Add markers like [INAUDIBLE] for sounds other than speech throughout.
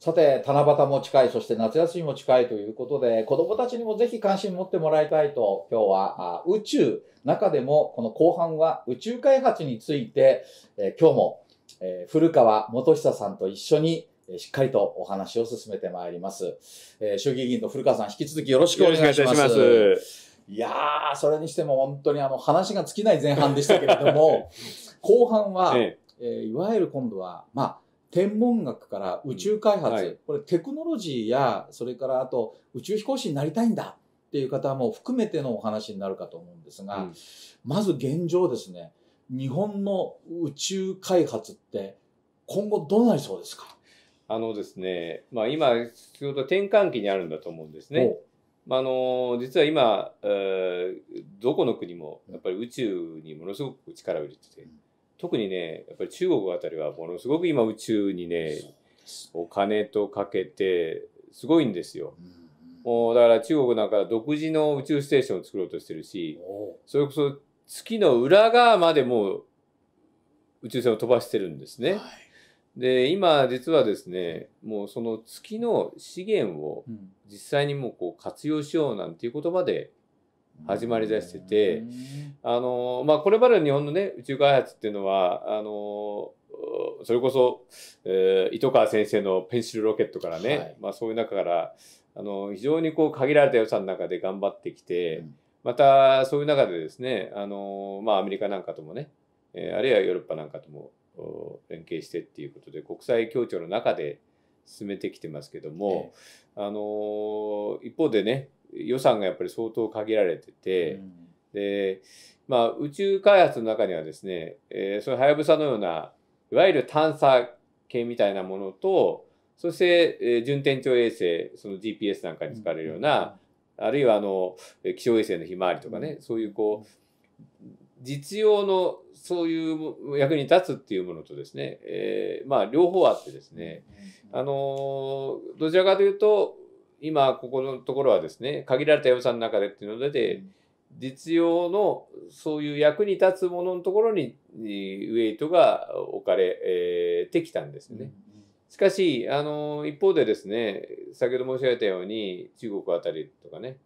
さて、七夕も近い、そして夏休みも近いということで、子供たちにもぜひ関心持ってもらいたいと、今日は宇宙、中でもこの後半は宇宙開発について、えー、今日も、えー、古川元久さんと一緒にしっかりとお話を進めてまいります。えー、衆議院の古川さん、引き続きよろしくお願いします。いやー、それにしても本当にあの話が尽きない前半でしたけれども、[LAUGHS] 後半は、えええー、いわゆる今度は、まあ、天文学から宇宙開発、うんはい、これテクノロジーやそれからあと宇宙飛行士になりたいんだっていう方も含めてのお話になるかと思うんですが、うん、まず現状ですね日本の宇宙開発って今後どうなりそうですかあのですね、まあ、今ちょうど転換期にあるんだと思うんですね。まあ、あの実は今、えー、どこの国もやっぱり宇宙にものすごく力を入れてて、うん特にね、やっぱり中国あたりはものすごく今宇宙にね、お金とかけて、すごいんですよ。もうだから中国なんか独自の宇宙ステーションを作ろうとしてるし、それこそ月の裏側までもう宇宙船を飛ばしてるんですね。はい、で、今実はですね、もうその月の資源を実際にもうこう活用しようなんていうことまで始まりだしてて、あのまあ、これまでの日本の、ね、宇宙開発っていうのはあのそれこそ、えー、糸川先生のペンシルロケットからね、はい、まあ、そういう中からあの非常にこう限られた予算の中で頑張ってきて、うん、またそういう中でですねあの、まあ、アメリカなんかともね、えー、あるいはヨーロッパなんかとも連携してっていうことで国際協調の中で進めてきてますけども、あの一方でね予算がやっぱり相当限られてて、うん、でまあ、宇宙開発の中にはですね、えそのはやぶさのようないわゆる探査系みたいなものとそして、えー、順天頂衛星その GPS なんかに使われるような、うん、あるいはあの気象衛星のひまわりとかね、うん、そういうこう実用のそういう役に立つっていうものとですね、えー、まあ両方あってですね、あのー、どちらかというと、今ここのところはですね、限られた予算の中でっていうので、実用のそういう役に立つもののところにウェイトが置かれてきたんですね。うんしかし、あの、一方でですね、先ほど申し上げたように、中国あたりとかね、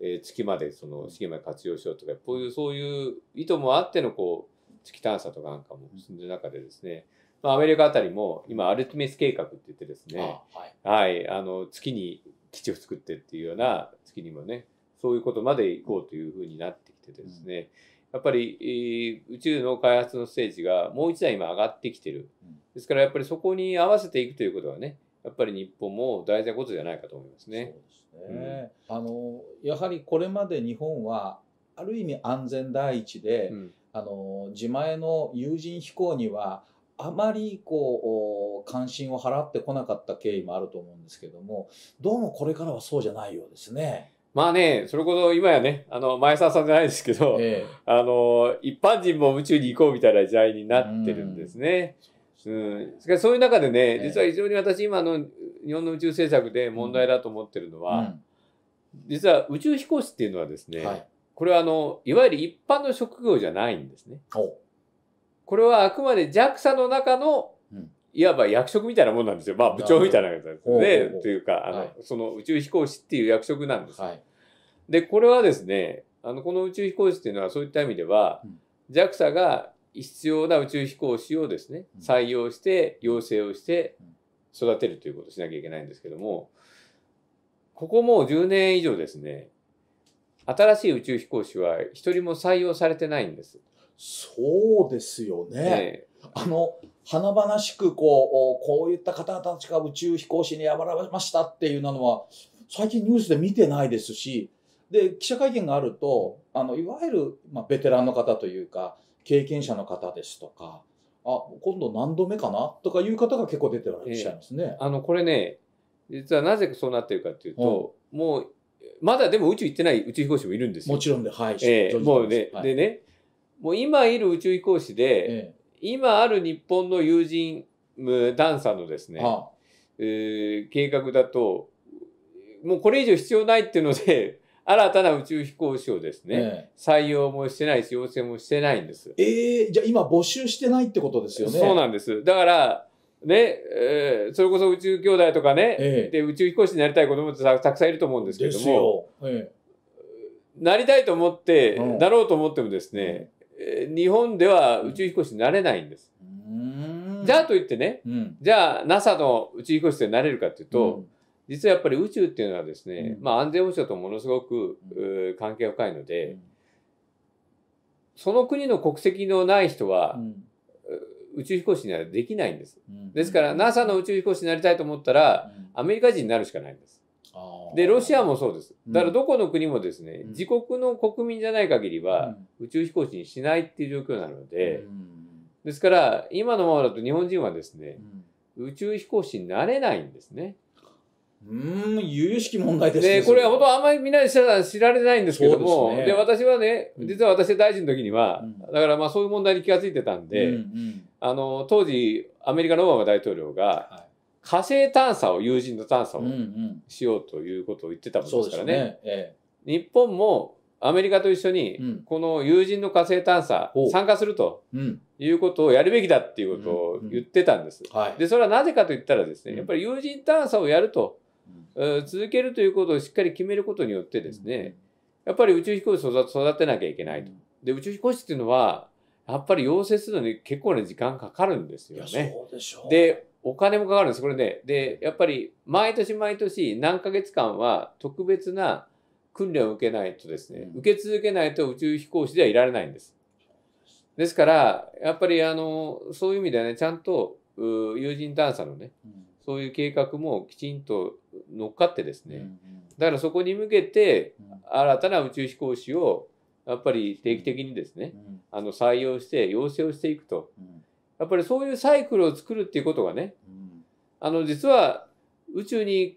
えー、月までその資源まで活用しようとか、こういう、そういう意図もあっての、こう、月探査とかなんかも進んでる中でですね、まあ、アメリカあたりも、今、アルティメス計画って言ってですね、はい、はい、あの、月に基地を作ってっていうような、月にもね、そういうことまで行こうというふうになってきてですね、うんやっぱり、宇宙の開発のステージがもう一段今上がってきてる。ですからやっぱりそこに合わせていくということはね、やっぱり日本も大事なことじゃないかと思いますね。そうですね、うん、あのやはりこれまで日本はある意味安全第一で、うん、あの自前の有人飛行にはあまりこう関心を払ってこなかった経緯もあると思うんですけどもどうもこれからはそうじゃないようですね。まあね、それこそ今やね、あの、前澤さんじゃないですけど、ええ、あの、一般人も宇宙に行こうみたいな時代になってるんですね。うん、しかしそういう中でね、え、実は非常に私今の日本の宇宙政策で問題だと思ってるのは、うん、実は宇宙飛行士っていうのはですね、はい、これはあの、いわゆる一般の職業じゃないんですね。これはあくまで JAXA の中のいわば役職みたいなもんなんですよ。まあ、部長みたいなですね。というか、あの、はい、その宇宙飛行士っていう役職なんです。はい、で、これはですね、あの、この宇宙飛行士っていうのはそういった意味では、JAXA が必要な宇宙飛行士をですね、採用して、養成をして、育てるということをしなきゃいけないんですけども、ここもう10年以上ですね、新しい宇宙飛行士は一人も採用されてないんです。そうですよね。ねあの、華々しくこう、こういった方たちが宇宙飛行士に選ばれましたっていうのは、最近ニュースで見てないですし、で、記者会見があると、あの、いわゆる、まあ、ベテランの方というか、経験者の方ですとか、あ、今度何度目かなとかいう方が結構出てらっしゃいますね。えー、あの、これね、実はなぜそうなってるかっていうと、うん、もう、まだでも宇宙行ってない宇宙飛行士もいるんですよ。もちろんで、はい。えー、もうね、はい、でね、もう今いる宇宙飛行士で、え今ある日本の友人ダンサーのですね、はあ、えー、計画だと、もうこれ以上必要ないっていうので、[LAUGHS] 新たな宇宙飛行士をですね、採用もしてないし、要請もしてないんです。ええー、じゃあ今募集してないってことですよね。そうなんです。だから、ね、えー、それこそ宇宙兄弟とかね、えで宇宙飛行士になりたい子供ってたくさんいると思うんですけども、えなりたいと思って、うん、なろうと思ってもですね、日本では宇宙飛行士になれないんです。じゃあといってね、うん、じゃあ NASA の宇宙飛行士でなれるかっていうと、うん、実はやっぱり宇宙っていうのはですね、うん、まあ、安全保障とものすごく、関係深いので、その国の国籍のない人は、宇宙飛行士にはできないんです。ですから NASA の宇宙飛行士になりたいと思ったら、アメリカ人になるしかないんです。で、ロシアもそうです。だからどこの国もですね、自国の国民じゃない限りは、宇宙飛行士にしないっていう状況なので、ですから、今のままだと日本人はですね、宇宙飛行士になれないんですね。うん、由々しき問題ですね。これは本当あんまりみんな知られないんですけども、で、ね、私はね、実は私大臣の時には、うん、だからまあそういう問題に気が付いてたんで、うんうん、あの、当時アメリカのオバマ大統領が、は火星探査を有人の探査をしようということを言ってたもんですからね。日本もアメリカと一緒に、この有人の火星探査、参加するということをやるべきだっていうことを言ってたんです。で、それはなぜかと言ったらですね、やっぱり有人探査をやると、続けるということをしっかり決めることによってですね、やっぱり宇宙飛行士を育てなきゃいけないと。で、宇宙飛行士っていうのは、やっぱり養成するのに結構な時間かかるんですよね。でお金もかかるんです、これね。で、やっぱり毎年毎年何ヶ月間は特別な訓練を受けないとですね、受け続けないと宇宙飛行士ではいられないんです。ですから、やっぱりあの、そういう意味ではね、ちゃんと有人探査のね、そういう計画もきちんと乗っかってですね、だからそこに向けて新たな宇宙飛行士をやっぱり定期的にですね、あの採用して養成をしていくと。やっぱりそういうサイクルを作るっていうことがね、うん、あの実は宇宙に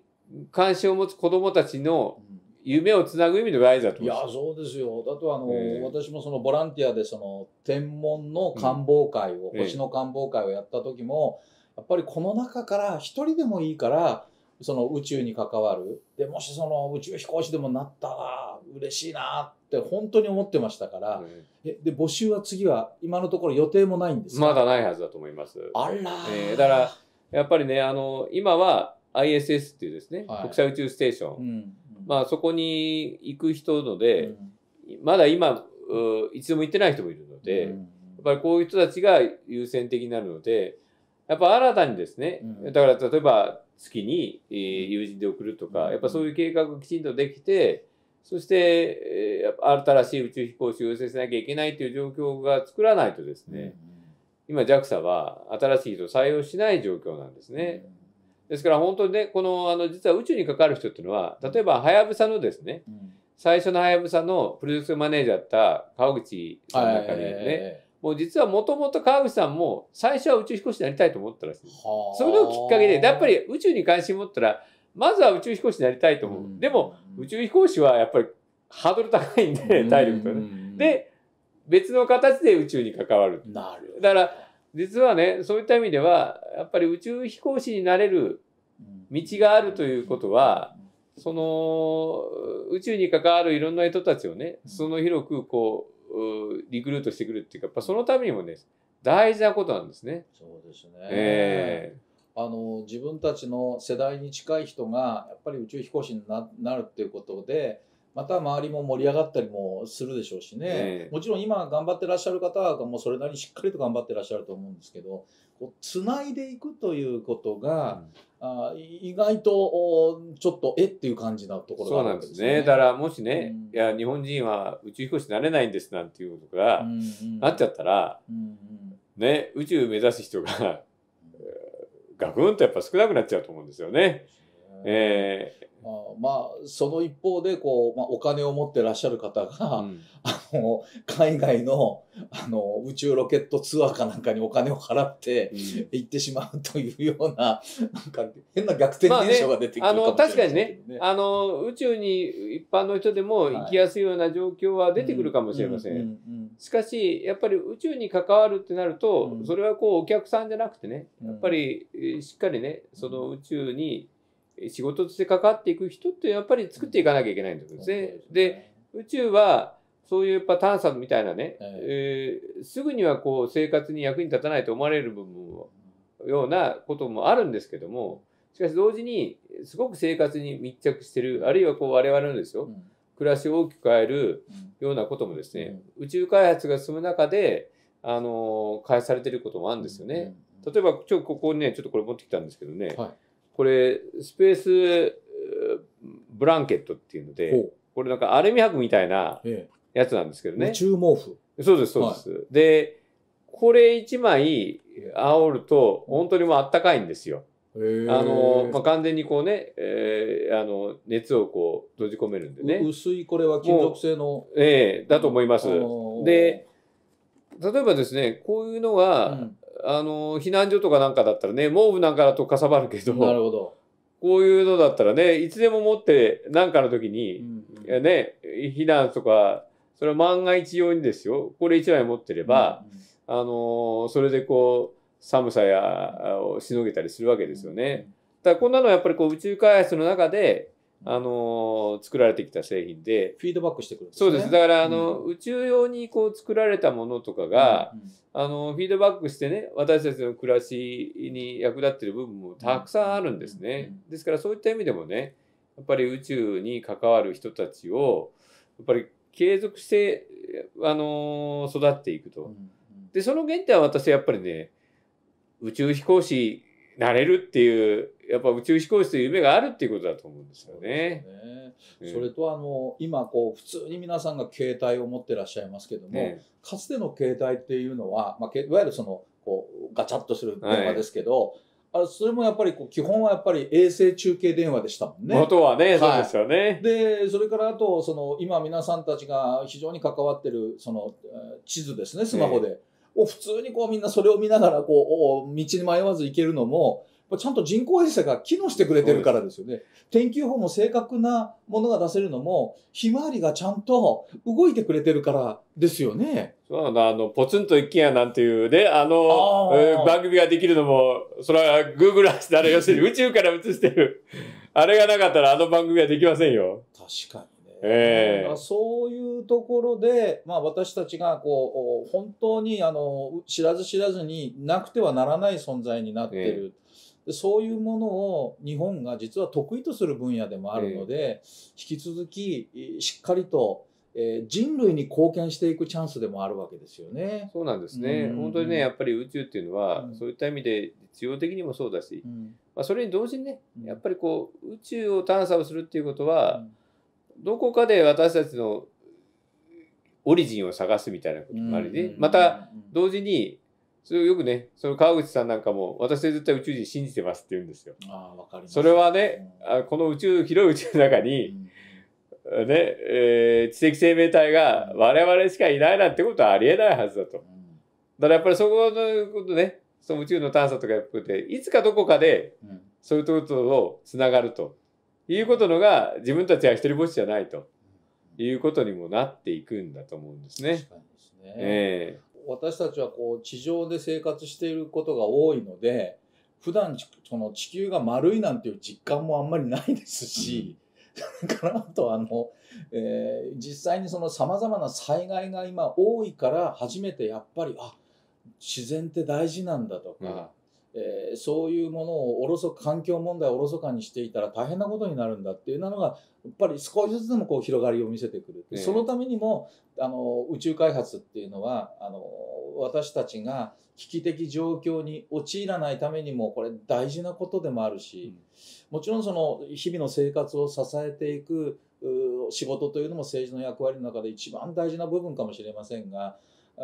関心を持つ子どもたちの夢をつなぐ意味のライだといやそうですよだとあの、私もそのボランティアでその天文の官房会を、うん、星の官房会をやった時も、やっぱりこの中から一人でもいいからその宇宙に関わるでもしその宇宙飛行士でもなったら嬉しいなって本当に思ってましたから、うん、えで募集は次は今のところ予定もないんですまだないはずだと思いますあら、えー、だからやっぱりねあの今は ISS っていうですね、はい、国際宇宙ステーション、うんまあ、そこに行く人ので、まだ今う一度も行ってない人もいるので、やっぱりこういう人たちが優先的になるのでやっぱ新たにですね、だから例えば月に友人で送るとか、やっぱそういう計画きちんとできて、そして、やっぱ新しい宇宙飛行士を養成しなきゃいけないという状況が作らないとですね、今 JAXA は新しい人を採用しない状況なんですね。ですから本当にね、このあの実は宇宙に関わる人っていうのは、例えばはやぶさのですね、最初のはやぶさのプロジェクトマネージャーだった川口さんの中にね、もう実はもともと川口さんも最初は宇宙飛行士になりたいと思ったらしい。それをきっかけで、やっぱり宇宙に関心持ったら、まずは宇宙飛行士になりたいと思う。うん、でも、宇宙飛行士はやっぱりハードル高いんで、体力とね。で、別の形で宇宙に関わる。なるだから、実はね、そういった意味では、やっぱり宇宙飛行士になれる道があるということは、その宇宙に関わるいろんな人たちをね、その広くこう、リクルートしてくるっていうかやっぱそのためにもね大事なことなんですね。そうですね、えーあの自分たちの世代に近い人がやっぱり宇宙飛行士になるっていうことでまた周りも盛り上がったりもするでしょうしね、えー、もちろん今頑張ってらっしゃる方はもうそれなりにしっかりと頑張ってらっしゃると思うんですけどこう繋いでいくということが、あ意外とちょっとえっていう感じなところが、ね、そうなんですねだからもしね、うん、いや日本人は宇宙飛行士になれないんですなんていうことが、なっちゃったら、うんうん、ね、宇宙目指す人がガクンとやっぱ少なくなっちゃうと思うんですよね。えー、あまあその一方でこう、まあ、お金を持ってらっしゃる方が、うん、あの海外のあの宇宙ロケットツアーかなんかにお金を払って行ってしまうというようなうん、なんか変な逆転現象が出てくるかもしれない、ね、あね、あの確かにねあの宇宙に一般の人でも行きやすいような状況は出てくるかもしれません。はいうん、しかしやっぱり宇宙に関わるってなると、それはこうお客さんじゃなくてねやっぱりしっかりねその宇宙に、仕事として関わっていく人ってやっぱり作っていかなきゃいけないんですね。で宇宙はそういうやっぱ探査みたいなね、えー、すぐにはこう生活に役に立たないと思われる部分もようなこともあるんですけどもしかし同時にすごく生活に密着してるあるいはこう我々のですよ、暮らしを大きく変えるようなこともですね、宇宙開発が進む中であの開発されてることもあるんですよね。例えばちょここにねちょっとこれ持ってきたんですけどね、はいこれスペースブランケットっていうのでこれなんかアルミ箔みたいなやつなんですけどね。宇宙毛布そうですそうです。はい、でこれ1枚煽ると本当にもうあったかいんですよ。あのまあ、完全にこうね、えー、あの熱をこう閉じ込めるんでね薄いこれは金属製の、えー、だと思いますで例えばですねこういうのが、うんあの、避難所とかなんかだったらね、毛布なんかだとかさばるけど、なるほど。こういうのだったらね、いつでも持って、なんかの時に、うんうん、ね、避難とか、それは万が一用にですよ、これ1枚持ってれば、うんうん、あの、それでこう、寒さや、をしのげたりするわけですよね。うんうん、だからこんなのはやっぱりこう、宇宙開発の中で、あの作られてきた製品でフィードバックしてくるんです、ね、そうですだからあの、うん、宇宙用にこう作られたものとかが、うんうん、あのフィードバックしてね私たちの暮らしに役立ってる部分もたくさんあるんですね、ですからそういった意味でもねやっぱり宇宙に関わる人たちをやっぱり継続してあの育っていくと、でその原点は私やっぱりね宇宙飛行士なれるっていうやっぱ宇宙飛行士という夢があるっていうことだと思うんですよね。そ、れとあの今こう普通に皆さんが携帯を持ってらっしゃいますけども、ね、かつての携帯っていうのは、まあ、いわゆるそのこうガチャッとする電話ですけど。はいあそれもやっぱりこう基本はやっぱり衛星中継電話でしたもんね。元はね、はい、そうですよね。で、それからあと、その今皆さんたちが非常に関わってるその地図ですね、スマホで。を普通にこうみんなそれを見ながらこう、道に迷わず行けるのも、ちゃんと人工衛星が機能してくれてるからですよね。天気予報も正確なものが出せるのも、ひまわりがちゃんと動いてくれてるからですよね。そうなんだ、あの、ポツンと一軒家なんていうね、あの、あえー、番組ができるのも、それは Google e a だら、要するに宇宙から映してる。あれがなかったらあの番組はできませんよ。確かに。えー、そういうところで、まあ、私たちがこう本当にあの知らず知らずになくてはならない存在になってる、えー、そういうものを日本が実は得意とする分野でもあるので、えー、引き続きしっかりと。えー、人類に貢献していくチャンスでもあるわけですよね。そうなんですね。うん、本当にね、やっぱり宇宙っていうのは、うん、そういった意味で実用的にもそうだし、うん、まあ、それに同時にね、やっぱりこう宇宙を探査をするっていうことは、どこかで私たちのオリジンを探すみたいなこともありまた同時にそれよくねその川口さんなんかも私は絶対宇宙人信じてますって言うんですよ。あかりそれはね、うこの宇宙広い宇宙の中に、ねえー、知的生命体が我々しかいないなんてことはありえないはずだと。だからやっぱりそこのことねその宇宙の探査とかやっていつかどこかでそういうとこととつながると。いうことのが自分たちは一人ぼっちじゃないということにもなっていくんだと思うんですね。確え私たちはこう地上で生活していることが多いので普段その地球が丸いなんていう実感もあんまりないですし。うんだ [LAUGHS] あとあの、えー、実際にそのさまざまな災害が今多いから初めてやっぱりあ自然って大事なんだとか、えー、そういうものをおろそ環境問題をおろそかにしていたら大変なことになるんだっていうのがやっぱり少しずつでもこう広がりを見せてくる、そのためにもあの宇宙開発っていうのはあの私たちが危機的状況に陥らないためにもこれ大事なことでもあるし、うん、もちろんその日々の生活を支えていく仕事というのも政治の役割の中で一番大事な部分かもしれませんが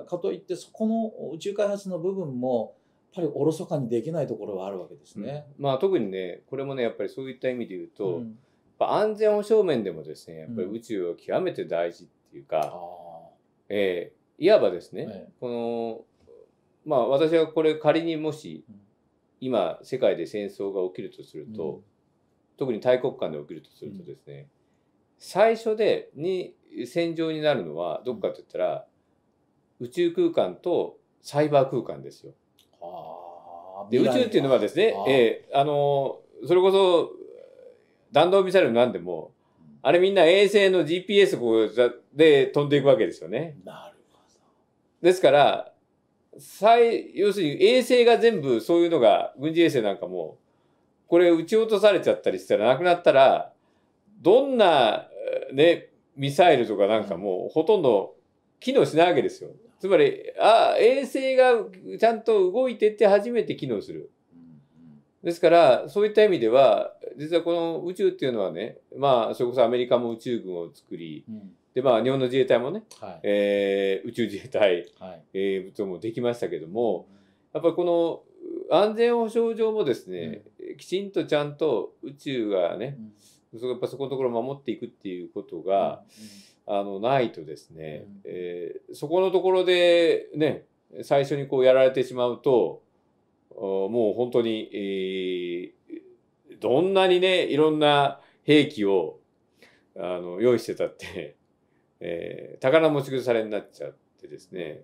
かといってそこの宇宙開発の部分もぱりおろそかにできないところはあるわけですね。うん、まあ、特にねこれもねやっぱりそういった意味で言うと、うん、安全保障面でもですねやっぱり宇宙は極めて大事っていうか、うん、えー、いわばですね、このまあ私はこれ仮にもし今世界で戦争が起きるとすると、特に大国間で起きるとするとですね、最初でに戦場になるのはどっかといったら、宇宙空間とサイバー空間ですよ。で、宇宙っていうのはですね、えー、あの、それこそ、弾道ミサイルなんでも、あれみんな衛星の GPS こうで飛んでいくわけですよね。なるほど。ですから、最、要するに衛星が全部そういうのが、軍事衛星なんかも、これ撃ち落とされちゃったりしたらなくなったら、どんな、ね、ミサイルとかなんかも、ほとんど機能しないわけですよ。つまり、あ衛星がちゃんと動いてて初めて機能する。ですから、そういった意味では、実はこの宇宙っていうのはね、まあ、それこそアメリカも宇宙軍を作り、うん、で、まあ、日本の自衛隊もね、はい、えー、宇宙自衛隊、はい、えー、ともできましたけども、やっぱりこの安全保障上もですね、うん、きちんとちゃんと宇宙がね、うんそやっぱそこのところを守っていくっていうことが、うんうん、あのないとですね、うん、えー、そこのところでね最初にこうやられてしまうともう本当に、えー、どんなにねいろんな兵器をあの用意してたって、[LAUGHS] えー、宝持ち腐れになっちゃってですね、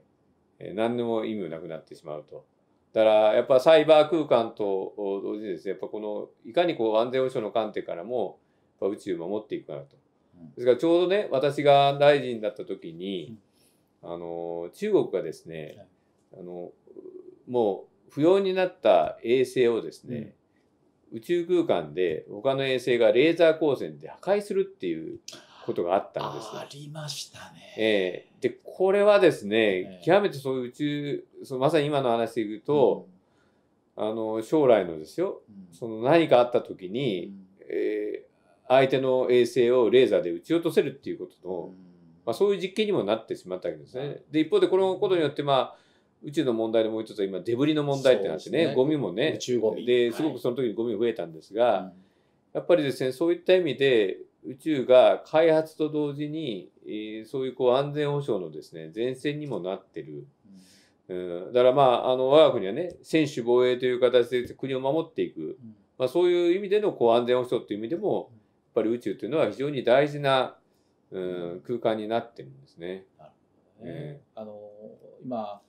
えー、何でも意味なくなってしまうと。だからやっぱサイバー空間と同時にですねやっぱこのいかにこう安全保障の観点からもぱ宇宙守っていくからと。ですからちょうどね私が大臣だった時に、あの中国がですね、あのもう不要になった衛星をですね、うん、宇宙空間で他の衛星がレーザー光線で破壊するっていうことがあったんです。ありましたね。えー、でこれはですね、極めてそういう宇宙そのまさに今の話でいうと、うん、あの将来のですよ、その何かあった時に、えー相手の衛星をレーザーで撃ち落とせるっていうことの、まあ、そういう実験にもなってしまったわけですね。で一方でこのことによってまあ宇宙の問題でもう一つは今デブリの問題ってなってねねゴミもねですごくその時にゴミ増えたんですが、はい、やっぱりですねそういった意味で宇宙が開発と同時に、えー、そういうこう安全保障のですね前線にもなってる。うん、だからまああの我が国はね専守防衛という形で国を守っていく、まあ、そういう意味でのこう安全保障という意味でも、ぱり宇宙というのは非常に大事な、うん、空間になってるんですね。なるほどね、えー、あの今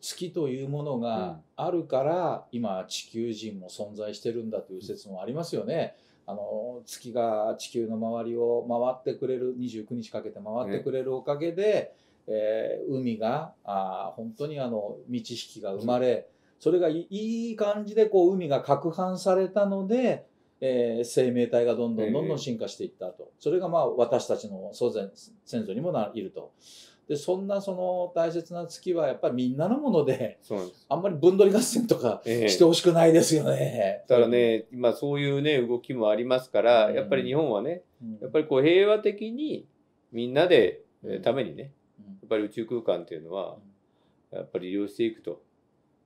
月というものがあるから、うん、今地球人も存在してるんだという説もありますよね。あの月が地球の周りを回ってくれる29日かけて回ってくれるおかげで、えー、海があ本当にあの満ち引きが生まれ、それがいい感じでこう海が攪拌されたのでえー、生命体がどんどんどんどん進化していったと、それがまあ私たちの祖先先祖にもないるとでそんなその大切な月はやっぱりみんなのものであんまり分取り合戦とかしてほしくないですよね、えー、だからね今そういうね動きもありますから、やっぱり日本はね、やっぱりこう平和的にみんなで、えためにね、やっぱり宇宙空間っていうのはやっぱり利用していくと。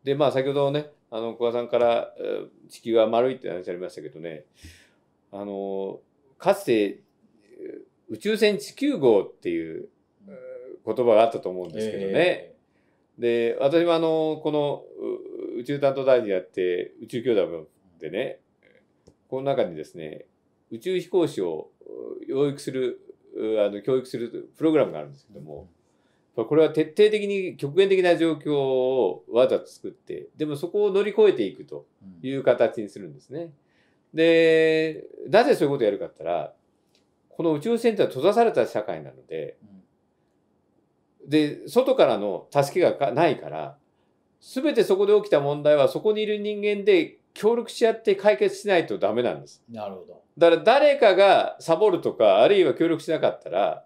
でまあ先ほどねあの古賀さんから地球は丸いって話ありましたけどねあのかつて宇宙船地球号っていう言葉があったと思うんですけどね、えー、で私もあのこの宇宙担当大臣やって宇宙兄弟もでねこの中にですね宇宙飛行士を養育するあの教育するプログラムがあるんですけども、うんこれは徹底的に極限的な状況をわざと作ってでもそこを乗り越えていくという形にするんですね。でなぜそういうことをやるかって言ったらこの宇宙船って閉ざされた社会なので、で外からの助けがないから全てそこで起きた問題はそこにいる人間で協力し合って解決しないとダメなんです。なるほど。だから誰かがサボるとか、あるいは協力しなかったら、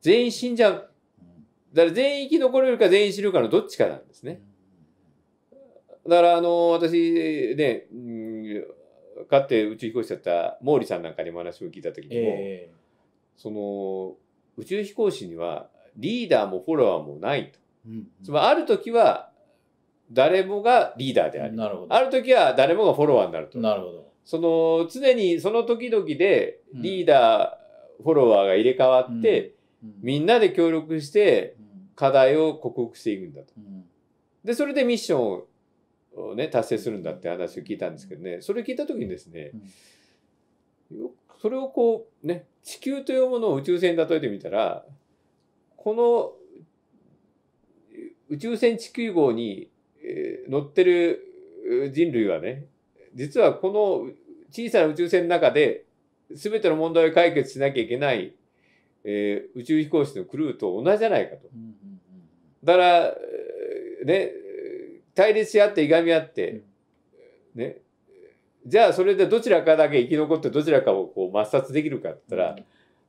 全員死んじゃうだから全員生き残れるか全員死ぬかのどっちかなんですね。だからあの私ね、うん、かって宇宙飛行士だった毛利さんなんかにも話を聞いた時にも、えー、その宇宙飛行士にはリーダーもフォロワーもないと。うんうん、つまりある時は誰もがリーダーでありなるほどある時は誰もがフォロワーになると。なるほどその常にその時々でリーダー、うん、フォロワーが入れ替わって、みんなで協力して課題を克服していくんだと。でそれでミッションを、ね、達成するんだって話を聞いたんですけどねそれ聞いた時にですね、それをこうね地球というものを宇宙船に例えてみたらこの宇宙船地球号に乗ってる人類はね実はこの小さな宇宙船の中で全ての問題を解決しなきゃいけないえー、宇宙飛行士のクルーと同じじゃないかと。だから、ね、対立し合っていがみ合って、ね、じゃあそれでどちらかだけ生き残ってどちらかをこう抹殺できるかって言ったら、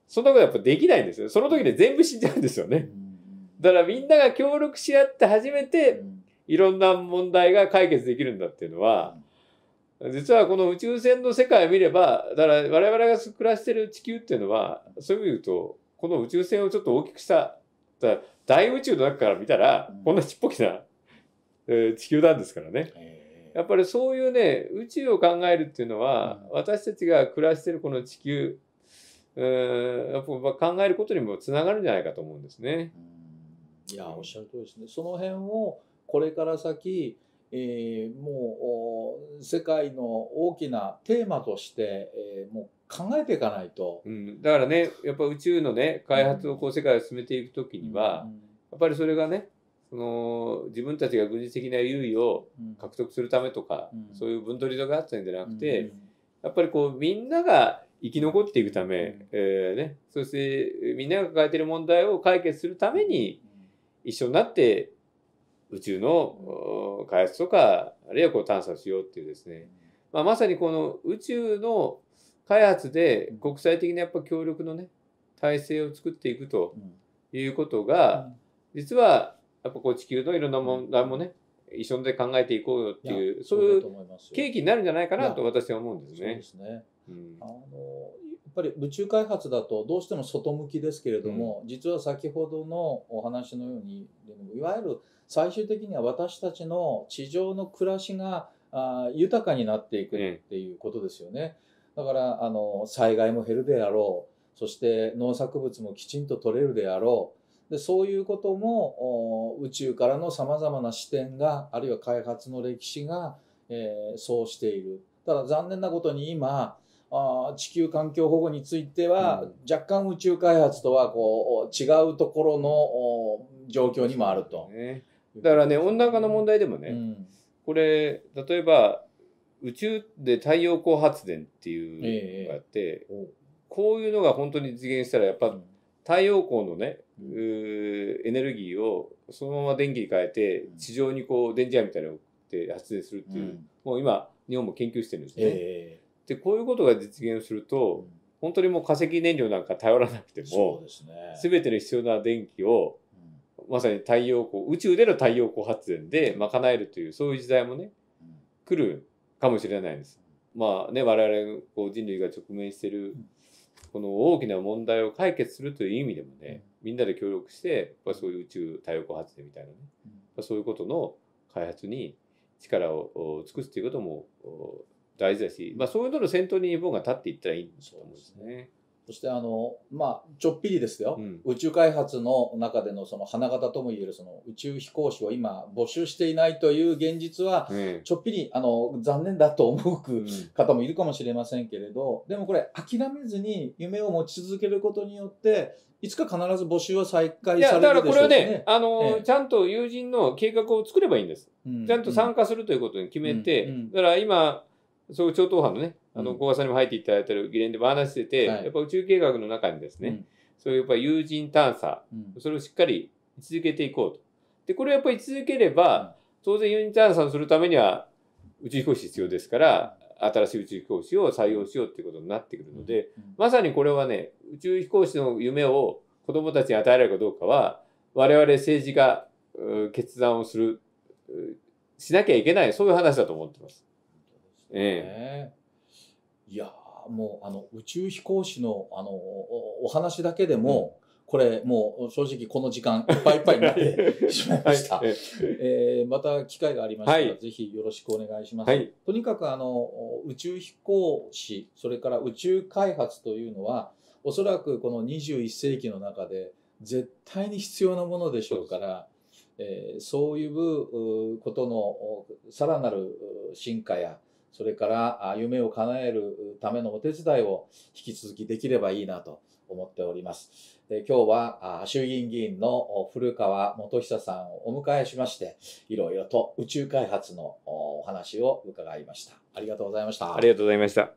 そんなことやっぱできないんですよ。その時で全部死んじゃうんですよね。だからみんなが協力し合って初めて、いろんな問題が解決できるんだっていうのは、実はこの宇宙船の世界を見れば、だから我々が暮らしてる地球っていうのは、そういう意味で言うと、この宇宙船をちょっと大きくした、大宇宙の中から見たら、こんなちっぽきな、えー、地球なんですからね。やっぱりそういうね、宇宙を考えるっていうのは、私たちが暮らしてるこの地球、えー、やっぱ考えることにもつながるんじゃないかと思うんですね。いや、おっしゃる通りですね。その辺をこれから先えー、もう世界の大きなテーマとして、えー、もう考えていかないと、うん、だからねやっぱ宇宙のね開発をこう世界を進めていく時には、うん、やっぱりそれがねその自分たちが軍事的な優位を獲得するためとか、うん、そういう分取りとかあったんじゃなくて、やっぱりこうみんなが生き残っていくため、うん、えー、ね、そしてみんなが抱えてる問題を解決するために一緒になって宇宙の開発とか、あるいはこう探査しようっていうですね、まあ、まさにこの宇宙の開発で国際的なやっぱ協力のね、体制を作っていくということが、実はやっぱこう地球のいろんな問題もね、一緒で考えていこうよっていう、そういう契機になるんじゃないかなと私は思うんですね。そうですね。あのやっぱり宇宙開発だとどうしても外向きですけれども、うん、実は先ほどのお話のようにいわゆる最終的には私たちの地上の暮らしがあ豊かになっていくっていうことですよね。だからあの災害も減るであろうそして農作物もきちんと取れるであろうでそういうことも宇宙からのさまざまな視点があるいは開発の歴史が、えー、そうしている。ただ残念なことに今あ地球環境保護については、若干宇宙開発とはこう違うところの状況にもあると。ね、だからね温暖化の問題でもね、うん、これ例えば宇宙で太陽光発電っていうのがあって、えー、こういうのが本当に実現したらやっぱ太陽光のね、うん、エネルギーをそのまま電気に変えて地上にこう電磁波みたいなのを送って発電するっていう、うん、もう今日本も研究してるんですね。えー、でこういうことが実現すると、本当にもう化石燃料なんか頼らなくても、ね、全ての必要な電気をまさに太陽光宇宙での太陽光発電で賄えるというそういう時代もね来るかもしれないんです。まあね我々こう人類が直面してるこの大きな問題を解決するという意味でもねみんなで協力してやっそういう宇宙太陽光発電みたいなねそういうことの開発に力を尽くすということも大事だし、まあ、そういうのの先頭に日本が立っていったらいいと思うんですね。そしてあのまあちょっぴりですよ、うん、宇宙開発の中でのその花形ともいえるその宇宙飛行士を今募集していないという現実は、ちょっぴりあの残念だと思う方もいるかもしれませんけれど、うん、でもこれ諦めずに夢を持ち続けることによっていつか必ず募集は再開されるでしだからこれはね、あの、ちゃんと友人の計画を作ればいいんです。うん、ちゃんと参加するということに決めて、だから今、そういう超党派のね、あの、小賀さんにも入っていただいてる議連でも話してて、やっぱ宇宙計画の中にですね、そういうやっぱ有人探査、それをしっかり続けていこうと。で、これをやっぱり続ければ、当然有人探査をするためには宇宙飛行士必要ですから、新しい宇宙飛行士を採用しようっていうことになってくるので、まさにこれはね、宇宙飛行士の夢を子供たちに与えられるかどうかは、我々政治が決断をする、しなきゃいけない、そういう話だと思ってます。ええいやもうあの宇宙飛行士のあのお話だけでも、これもう正直この時間いっぱいいっぱいになって [LAUGHS] しまいました。はい、えー、また機会がありましたら、はい、ぜひよろしくお願いします。はい、とにかくあの宇宙飛行士それから宇宙開発というのはおそらくこの21世紀の中で絶対に必要なものでしょうから。そうえー、そういうことのさらなる進化やそれから夢を叶えるためのお手伝いを引き続きできればいいなと思っております。今日は衆議院議員の古川元久さんをお迎えしまして、いろいろと宇宙開発のお話を伺いました。ありがとうございました。ありがとうございました。